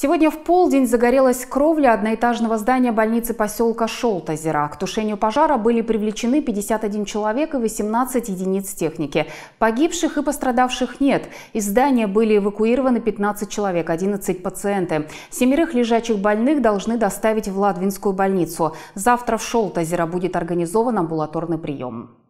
Сегодня в полдень загорелась кровля одноэтажного здания больницы поселка Шолтозера. К тушению пожара были привлечены 51 человек и 18 единиц техники. Погибших и пострадавших нет. Из здания были эвакуированы 15 человек, 11 пациенты. Семерых лежачих больных должны доставить в Ладвинскую больницу. Завтра в Шолтозера будет организован амбулаторный прием.